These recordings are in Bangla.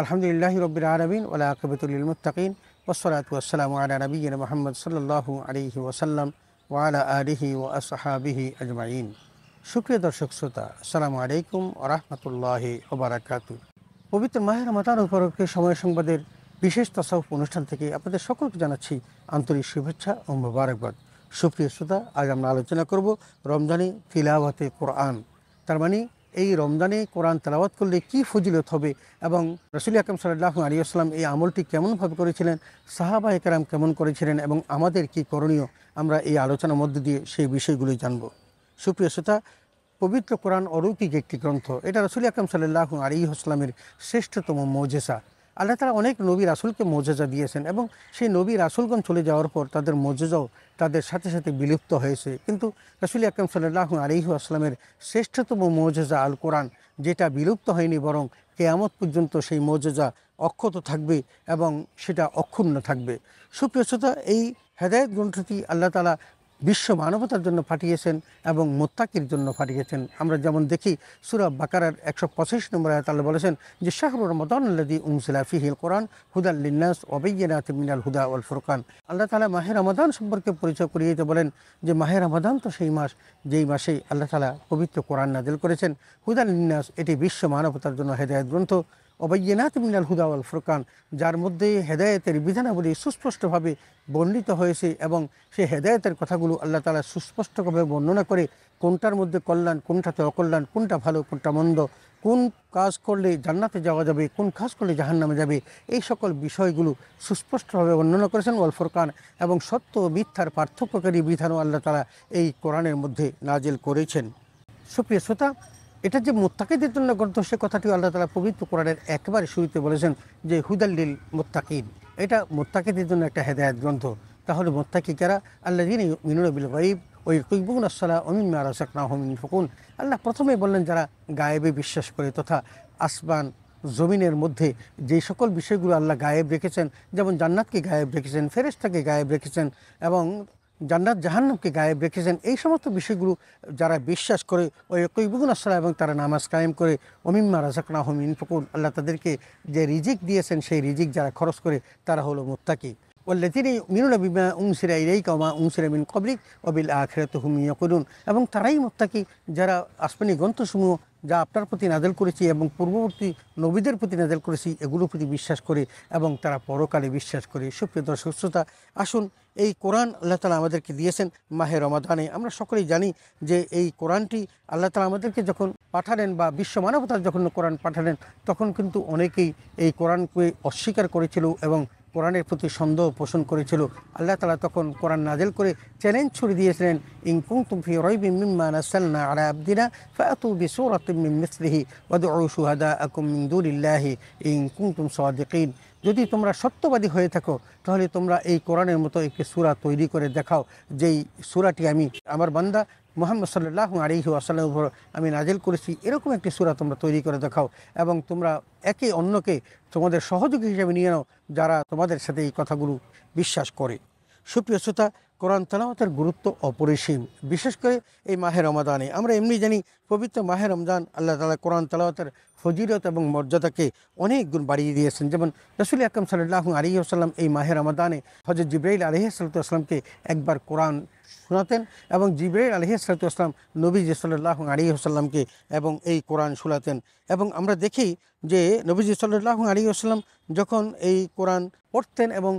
আলহামদুলিল্লাহ রবির আরবিন ওলা আকবতুল মুতাকিন ওসলাত ওসালাম আলা নবী মোহাম্মদ সাল্লাহ আলিহি ওসাল্লাম ওয়ালা আলিহি ও আসহাবিহি আজমাইন সুপ্রিয় দর্শক শ্রোতা আসসালামু আলাইকুম রহমতুল্লাহ ওবরাকাত পবিত্র মাহের মাতার উপলক্ষে সময় সংবাদের বিশেষ তসাউফ অনুষ্ঠান থেকে আপনাদের সকলকে জানাচ্ছি আন্তরিক শুভেচ্ছা ও মুবারকবাদ সুপ্রিয় শ্রোতা আজ আমরা আলোচনা করব রমজানি তিলাওয়াতে কোরআন তার মানে এই রমজানে কোরআন তেলাওয়াত করলে কি ফজিলত হবে এবং রসুল আকরম সাল্লাহ আলী আসলাম এই আমলটি কেমনভাবে করেছিলেন সাহাবা একরাম কেমন করেছিলেন এবং আমাদের কি করণীয় আমরা এই আলোচনার মধ্য দিয়ে সেই বিষয়গুলি জানব সুপ্রিয় শ্রোতা পবিত্র কোরআন অলৌকিক একটি গ্রন্থ এটা রসুল আকরম সাল্লাহ আলী আসলামের শ্রেষ্ঠতম মজেসা আল্লাহ তারা অনেক নবী রাসুলকে মর্যাদা দিয়েছেন এবং সেই নবী রাসুলগণ চলে যাওয়ার পর তাদের মর্যাদাও তাদের সাথে সাথে বিলুপ্ত হয়েছে কিন্তু রাসুল আকরম সাল্লাহ আলিহু আসলামের শ্রেষ্ঠতম মর্যাদা আল কোরআন যেটা বিলুপ্ত হয়নি বরং কেয়ামত পর্যন্ত সেই মর্যাদা অক্ষত থাকবে এবং সেটা অক্ষুণ্ণ থাকবে সুপ্রিয় শ্রোতা এই হেদায়ত গ্রন্থটি আল্লাহ তালা বিশ্ব মানবতার জন্য ফাটিয়েছেন এবং মোত্তাকির জন্য ফাটিয়েছেন আমরা যেমন দেখি সুরা বাকারার একশো পঁচিশ নম্বর আয়তাল বলেছেন যে শাহরুর রমাদানদি উমসিলা ফিহিল কোরআন হুদাল লিন্নাস অবৈনাথ মিনাল হুদা আল ফুরকান আল্লাহ তালা মাহের রমাদান সম্পর্কে পরিচয় করিয়ে বলেন যে মাহের রমাদান তো সেই মাস যেই মাসে আল্লাহ তালা পবিত্র কোরআন নাজিল করেছেন হুদাল লিন্নাস এটি বিশ্ব মানবতার জন্য হেদায়ত গ্রন্থ অবৈনাথ মিনাল হুদাওয়াল ফুরকান যার মধ্যে হেদায়তের বিধানাবলী সুস্পষ্টভাবে বর্ণিত হয়েছে এবং সেই হেদায়তের কথাগুলো আল্লাহ তালা সুস্পষ্টভাবে বর্ণনা করে কোনটার মধ্যে কল্যাণ কোনটাতে অকল্যাণ কোনটা ভালো কোনটা মন্দ কোন কাজ করলে জান্নাতে যাওয়া যাবে কোন কাজ করলে জাহান্নামে যাবে এই সকল বিষয়গুলো সুস্পষ্টভাবে বর্ণনা করেছেন ওয়াল ফোরকান এবং সত্য মিথ্যার পার্থক্যকারী বিধানও আল্লাহ তালা এই কোরআনের মধ্যে নাজেল করেছেন সুপ্রিয় শ্রোতা এটা যে মোত্তাকিদের জন্য গ্রন্থ সে কথাটি আল্লাহ তালা পবিত্র কোরআনের একবারে শুরুতে বলেছেন যে হুদাল্লিল মোত্তাকিদ এটা মোত্তাকিদের জন্য একটা হেদায়ত গ্রন্থ তাহলে মোত্তাকি কারা আল্লাহ দিন মিনুরবিল গরিব ওই কুইবুন আসসালাহ অমিন মারাসাকনা হমিন ফকুন আল্লাহ প্রথমে বললেন যারা গায়েবে বিশ্বাস করে তথা আসমান জমিনের মধ্যে যে সকল বিষয়গুলো আল্লাহ গায়েব রেখেছেন যেমন জান্নাতকে গায়েব রেখেছেন ফেরেস্তাকে গায়েব রেখেছেন এবং জান্নাত জাহান্নকে গায়েব রেখেছেন এই সমস্ত বিষয়গুলো যারা বিশ্বাস করে ওই কৈবুগুন আসলা এবং তারা নামাজ কায়েম করে অমিম্মা রাজাকনা হমিন ফকুল আল্লাহ তাদেরকে যে রিজিক দিয়েছেন সেই রিজিক যারা খরচ করে তারা হলো মোত্তাকি তিনি মিনুল বিমা উংসিরা ইরাই কমা উংসিরা মিন কবলিক অবিল আখেরাত হুমিয়া করুন এবং তারাই মোত্তাকি যারা আসমানি গ্রন্থসমূহ যা আপনার প্রতি নাজেল করেছি এবং পূর্ববর্তী নবীদের প্রতি নাজেল করেছি এগুলোর প্রতি বিশ্বাস করে এবং তারা পরকালে বিশ্বাস করে সুপ্রিয় দর্শক শ্রোতা আসুন এই কোরআন আল্লাহ তালা আমাদেরকে দিয়েছেন মাহের রমাদানে আমরা সকলেই জানি যে এই কোরআনটি আল্লাহ তালা আমাদেরকে যখন পাঠালেন বা বিশ্ব মানবতার যখন কোরআন পাঠালেন তখন কিন্তু অনেকেই এই কোরআনকে অস্বীকার করেছিল এবং কোরআনের প্রতি সন্দেহ পোষণ করেছিল আল্লাহ তালা তখন কোরআন নাজেল করে চ্যালেঞ্জ ছুড়ে দিয়েছিলেন ইংকুং তুফি রইবি মিম্মা নাসাল্না আলা আবদিনা ফাতু বিসুরাতিম মিন মিসলিহি ওয়াদউ শুহাদা আকুম মিন দুনিল্লাহি ইংকুং তুম সাদিকিন যদি তোমরা সত্যবাদী হয়ে থাকো তাহলে তোমরা এই কোরআনের মতো একটি সুরা তৈরি করে দেখাও যেই সুরাটি আমি আমার বান্দা মোহাম্মদ সাল্লাহ আলিহি আসাল্লাম উপর আমি নাজেল করেছি এরকম একটি সুরা তোমরা তৈরি করে দেখাও এবং তোমরা একে অন্যকে তোমাদের সহযোগী হিসেবে নিয়ে নাও যারা তোমাদের সাথে এই কথাগুলো বিশ্বাস করে সুপ্রিয় শ্রোতা কোরআন তালাওয়াতের গুরুত্ব অপরিসীম বিশেষ করে এই মাহে রমাদানে আমরা এমনি জানি পবিত্র মাহে রমজান আল্লাহ তালা কোরআন তালাওয়াতের ফজিরত এবং মর্যাদাকে অনেক গুণ বাড়িয়ে দিয়েছেন যেমন রসুল আকরম সাল্লাহ আলী আসসালাম এই মাহে রমাদানে হজরত জিব্রাইল আলহি সাল্লাতামকে একবার কোরআন শোনাতেন এবং জিব্রাইল আলহি সাল্লাতাম নবীজ সাল্লাহ আলী আসসালামকে এবং এই কোরআন শোনাতেন এবং আমরা দেখি যে নবীজ সাল্লাহ আলী আসসালাম যখন এই কোরআন পড়তেন এবং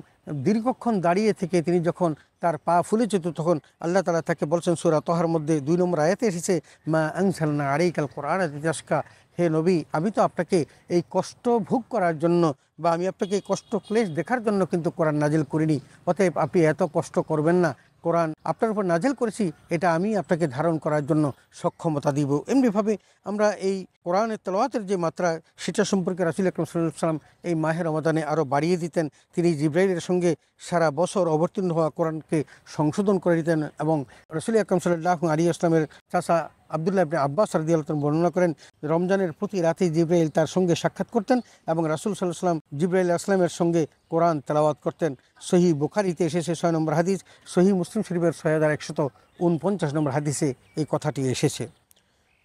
দীর্ঘক্ষণ দাঁড়িয়ে থেকে তিনি যখন তার পা ফুলে যেত তখন আল্লাহ তালা তাকে বলছেন সুরা তোহার মধ্যে দুই নম্বর আয়াতে এসেছে মা আংসালনা আরে কাল কোরআন তিতাসকা হে নবী আমি তো আপনাকে এই কষ্ট ভোগ করার জন্য বা আমি আপনাকে এই কষ্ট ক্লেশ দেখার জন্য কিন্তু কোরআন নাজিল করিনি অতএব আপনি এত কষ্ট করবেন না কোরআন আপনার উপর নাজেল করেছি এটা আমি আপনাকে ধারণ করার জন্য সক্ষমতা দিব এমনিভাবে আমরা এই কোরআনের তলোয়াতের যে মাত্রা সেটা সম্পর্কে রাসুল আকরম সাল্লাম এই মাহের অবদানে আরও বাড়িয়ে দিতেন তিনি জিব্রাইলের সঙ্গে সারা বছর অবতীর্ণ হওয়া কোরআনকে সংশোধন করে দিতেন এবং রসুল আকরম সাল্লাহ আলী ইসলামের চাষা আবদুল্লাহ ইবনে আব্বাস রাদিয়ালতন বর্ণনা করেন রমজানের প্রতি রাতে জিব্রাইল তার সঙ্গে সাক্ষাৎ করতেন এবং রাসুল সাল্লাহ সাল্লাম জিব্রাইল আসলামের সঙ্গে কোরআন তেলাওয়াত করতেন সহি বোখারিতে এসেছে ছয় নম্বর হাদিস সহি মুসলিম শরীফের ছয় হাজার একশত উনপঞ্চাশ নম্বর হাদিসে এই কথাটি এসেছে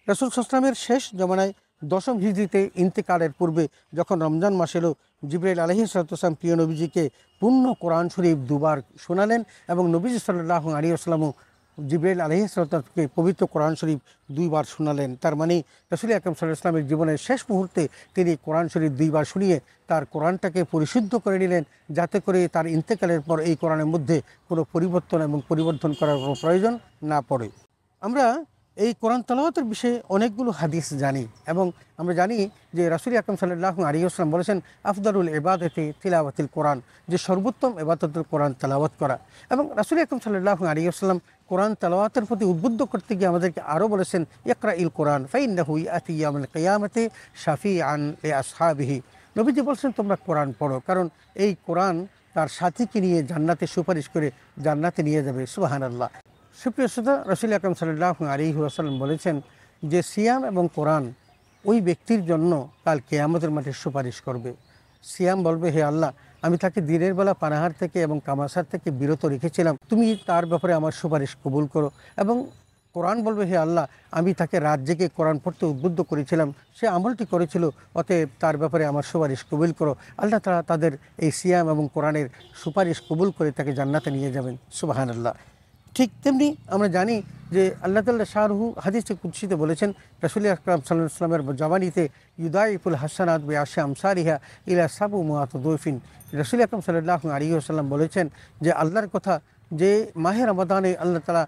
রাসুল সাল্লামের শেষ জমানায় দশম হিজড়িতে ইন্তেকালের পূর্বে যখন রমজান মাস এলো জিব্রাইল আলহি সালাম প্রিয় নবীজিকে পূর্ণ কোরআন শরীফ দুবার শোনালেন এবং নবীজ সাল্লাহ আলী আসলামও জিব্রাইল সালকে পবিত্র কোরআন শরীফ দুইবার শোনালেন তার মানে রসুল আকরম সাল্লাহ ইসলামের জীবনের শেষ মুহূর্তে তিনি কোরআন শরীফ দুইবার শুনিয়ে তার কোরআনটাকে পরিশুদ্ধ করে নিলেন যাতে করে তার ইন্তেকালের পর এই কোরআনের মধ্যে কোনো পরিবর্তন এবং পরিবর্তন করার কোনো প্রয়োজন না পড়ে আমরা এই কোরআন তালাওয়াতের বিষয়ে অনেকগুলো হাদিস জানি এবং আমরা জানি যে রাসুল আকরম সাল্লাহ আলিয়াস্লাম বলেছেন আফদারুল এবাদতে তিলাওয়াতিল কোরআন যে সর্বোত্তম এবাদতুল কোরআন তালাওয়াত করা এবং রাসুল আকরম সাল্লাহ আলিয়াস্লাম কোরআন তালাওয়াতের প্রতি উদ্বুদ্ধ করতে গিয়ে আমাদেরকে আরও বলেছেন ইকরা ইল কোরআন ফাইন্নাহুই আতিয়ামুল কেয়ামতে শাফি আন এ আসহাবিহি নবীজি বলছেন তোমরা কোরআন পড়ো কারণ এই কোরআন তার সাথীকে নিয়ে জান্নাতে সুপারিশ করে জান্নাতে নিয়ে যাবে সুবাহান আল্লাহ সুপ্রিয় শ্রোতা রসুল আকরম সাল্লাহ আলী আসাল্লাম বলেছেন যে সিয়াম এবং কোরআন ওই ব্যক্তির জন্য কাল কেয়ামতের মাঠে সুপারিশ করবে সিয়াম বলবে হে আল্লাহ আমি তাকে দিনের বেলা পানাহার থেকে এবং কামাশার থেকে বিরত রেখেছিলাম তুমি তার ব্যাপারে আমার সুপারিশ কবুল করো এবং কোরআন বলবে হে আল্লাহ আমি তাকে রাত জেগে কোরআন পড়তে উদ্বুদ্ধ করেছিলাম সে আমলটি করেছিল অতএব তার ব্যাপারে আমার সুপারিশ কবুল করো আল্লাহ তারা তাদের এই সিয়াম এবং কোরআনের সুপারিশ কবুল করে তাকে জান্নাতে নিয়ে যাবেন সুবাহান আল্লাহ ঠিক তেমনি আমরা জানি যে আল্লাহ তাল্লাহ শাহরুহু হাদিসে কুদ্সিতে বলেছেন রাসুল আকরাম সাল্লাহ সাল্লামের জবানিতে ইউদাইফুল হাসানাত বে আশে আমসারিহা ইলা সাবু মুহাত দৈফিন রাসুল আকরাম সাল্লাহ আলী আসাল্লাম বলেছেন যে আল্লাহর কথা যে মাহের আবাদানে আল্লাহ তালা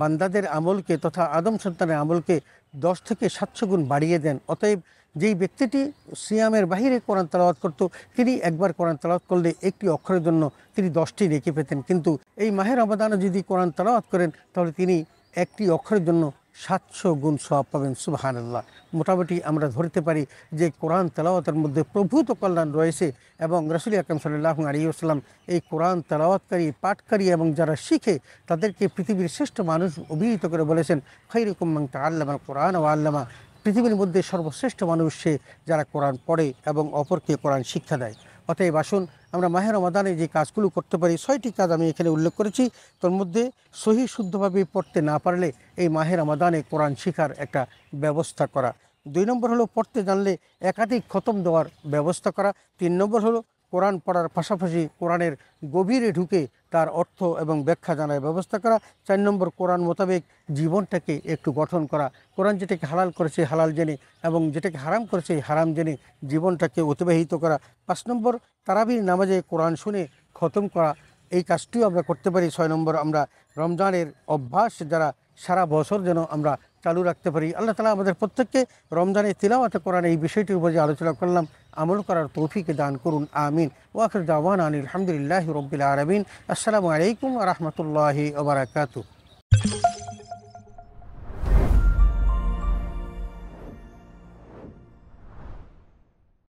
বান্দাদের আমলকে তথা আদম সন্তানের আমলকে দশ থেকে সাতশো গুণ বাড়িয়ে দেন অতএব যেই ব্যক্তিটি সিয়ামের বাহিরে কোরআন তালাওয়াত করত তিনি একবার কোরআন তালাওয়াত করলে একটি অক্ষরের জন্য তিনি দশটি রেখে পেতেন কিন্তু এই মাহের অবদানে যদি কোরআন তালাওয়াত করেন তাহলে তিনি একটি অক্ষরের জন্য সাতশো গুণ সব পাবেন সুবাহানাল্লাহ মোটামুটি আমরা ধরতে পারি যে কোরআন তেলাওয়াতের মধ্যে প্রভূত কল্যাণ রয়েছে এবং রসুল আকরম সাল্লাহ আলিউসালাম এই কোরআন তেলাওয়াতকারী পাঠকারী এবং যারা শিখে তাদেরকে পৃথিবীর শ্রেষ্ঠ মানুষ অভিহিত করে বলেছেন খৈরকুম্মাং তা আল্লামা কোরআন ও আল্লামা পৃথিবীর মধ্যে সর্বশ্রেষ্ঠ মানুষ সে যারা কোরআন পড়ে এবং অপরকে কোরআন শিক্ষা দেয় অতএব আসুন আমরা মাহের রমাদানে যে কাজগুলো করতে পারি ছয়টি কাজ আমি এখানে উল্লেখ করেছি তোর মধ্যে সহি শুদ্ধভাবে পড়তে না পারলে এই মাহের রমাদানে কোরআন শিখার একটা ব্যবস্থা করা দুই নম্বর হলো পড়তে জানলে একাধিক খতম দেওয়ার ব্যবস্থা করা তিন নম্বর হলো কোরআন পড়ার পাশাপাশি কোরআনের গভীরে ঢুকে তার অর্থ এবং ব্যাখ্যা জানার ব্যবস্থা করা চার নম্বর কোরআন মোতাবেক জীবনটাকে একটু গঠন করা কোরআন যেটাকে হালাল করেছে হালাল জেনে এবং যেটাকে হারাম করেছে হারাম জেনে জীবনটাকে অতিবাহিত করা পাঁচ নম্বর তারাবির নামাজে কোরআন শুনে খতম করা এই কাজটিও আমরা করতে পারি ছয় নম্বর আমরা রমজানের অভ্যাস যারা সারা বছর যেন আমরা চালু রাখতে পারি আল্লাহ তালা আমাদের প্রত্যেককে রমজানের তিলাওয়াতে কোরআন এই বিষয়টির উপর যে আলোচনা করলাম আমল করার তৌফিক দান করুন আমিন ওয়াকির দাওয়ান আলহামদুলিল্লাহ রবিল আলমিন আসসালামু আলাইকুম রহমতুল্লাহ ওবরাকাতু